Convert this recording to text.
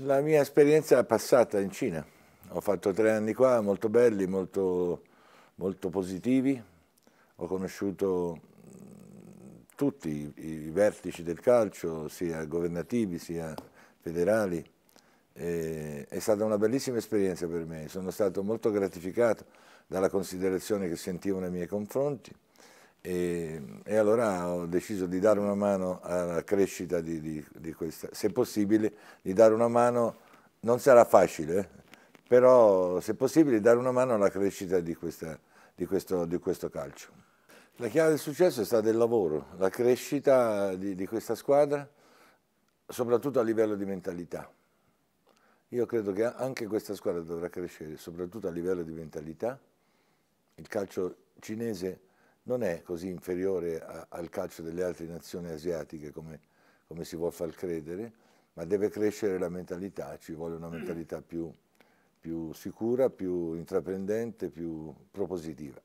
La mia esperienza è passata in Cina. Ho fatto tre anni qua, molto belli, molto, molto positivi. Ho conosciuto mm, tutti i, vertici del calcio, sia governativi sia federali. E, è stata una bellissima esperienza per me. Sono stato molto gratificato dalla considerazione che sentivo nei miei confronti. E, e, allora ho deciso di dare una mano alla crescita di, di, di, questa, se possibile di dare una mano, non sarà facile, eh, però se possibile dare una mano alla crescita di, questa, di questo, questo, calcio. La chiave del successo è stata il lavoro, la crescita di, questa squadra, soprattutto a livello di mentalità. Io credo che anche questa squadra dovrà crescere, soprattutto a livello di mentalità. Il calcio cinese non è così inferiore a, al calcio delle altre nazioni asiatiche come, come, si vuol far credere, ma deve crescere la mentalità, ci vuole una mentalità più, più sicura, più intraprendente, più propositiva.